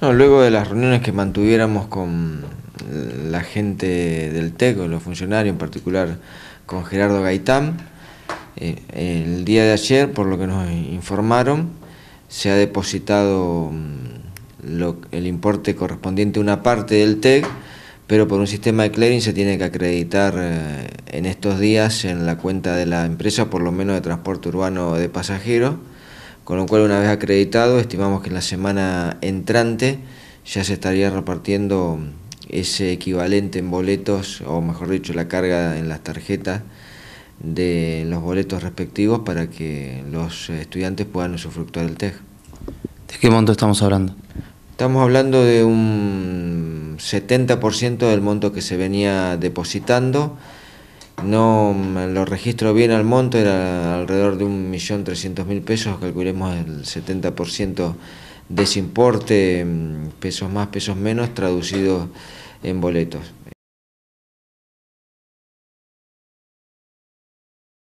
luego de las reuniones que mantuviéramos con eh, la gente del TEC, con los funcionarios, en particular con Gerardo Gaitán, eh, el día de ayer, por lo que nos informaron, se ha depositado mm, el importe correspondiente a una parte del TEC, pero por un sistema de clearing se tiene que acreditar eh, en estos días en la cuenta de la empresa, por lo menos de transporte urbano de pasajeros. Con lo cual, una vez acreditado, estimamos que en la semana entrante ya se estaría repartiendo ese equivalente en boletos, o mejor dicho, la carga en las tarjetas de los boletos respectivos para que los estudiantes puedan usufructuar el TEG. ¿De qué monto estamos hablando? Estamos hablando de un 70% del monto que se venía depositando no lo registro bien al monto, era alrededor de 1.300.000 pesos, calculemos el 70% de ese importe, mm, pesos más, pesos menos, traducido en boletos.